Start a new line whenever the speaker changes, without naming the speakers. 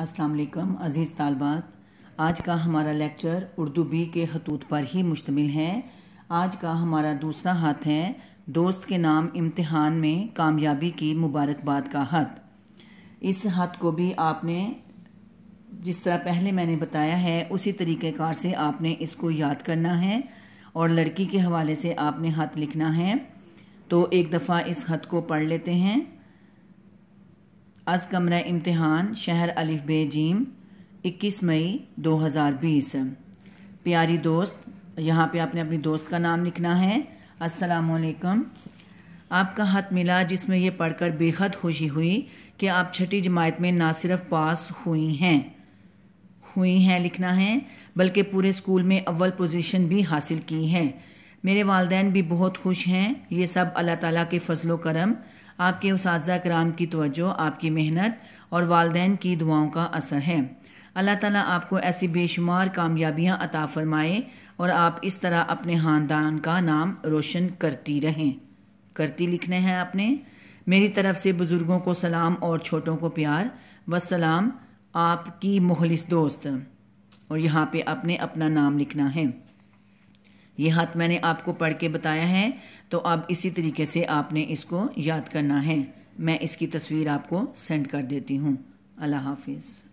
अस्सलाम वालेकुम अज़ीज़ तालबात आज का हमारा लेक्चर उर्दू बी के हतूत पर ही मुश्तमिल है आज का हमारा दूसरा हाथ है दोस्त के नाम इम्तहान में कामयाबी की मुबारकबाद का हथ इस हथ को भी आपने जिस तरह पहले मैंने बताया है उसी तरीक़ेकार से आपने इसको याद करना है और लड़की के हवाले से आपने हथ लिखना है तो एक दफ़ा इस हथ को पढ़ लेते हैं अज कमरा इम्तहान शहर अलिफ बे जीम इक्कीस मई बीस प्यारी दोस्त यहाँ पे आपने अपनी दोस्त का नाम लिखना है असलकम आपका हाथ मिला जिसमें यह पढ़कर बेहद खुशी हुई कि आप छठी जमात में ना सिर्फ पास हुई हैं हुई हैं लिखना है बल्कि पूरे स्कूल में अव्वल पोजीशन भी हासिल की है मेरे वालदेन भी बहुत खुश हैं ये सब अल्लाह ताला के फजलो करम आपके उस कराम की तोजो आपकी मेहनत और वालदेन की दुआओं का असर है अल्लाह ताला आपको ऐसी बेशुमार कामयाबियां अता फरमाए और आप इस तरह अपने ख़ानदान का नाम रोशन करती रहें करती लिखने हैं आपने मेरी तरफ से बुज़ुर्गों को सलाम और छोटों को प्यार व सलाम आपकी मुखलिस दोस्त और यहाँ पे आपने अपना नाम लिखना है ये हाथ मैंने आपको पढ़ के बताया है तो अब इसी तरीके से आपने इसको याद करना है मैं इसकी तस्वीर आपको सेंड कर देती हूँ अल्लाह हाफिज़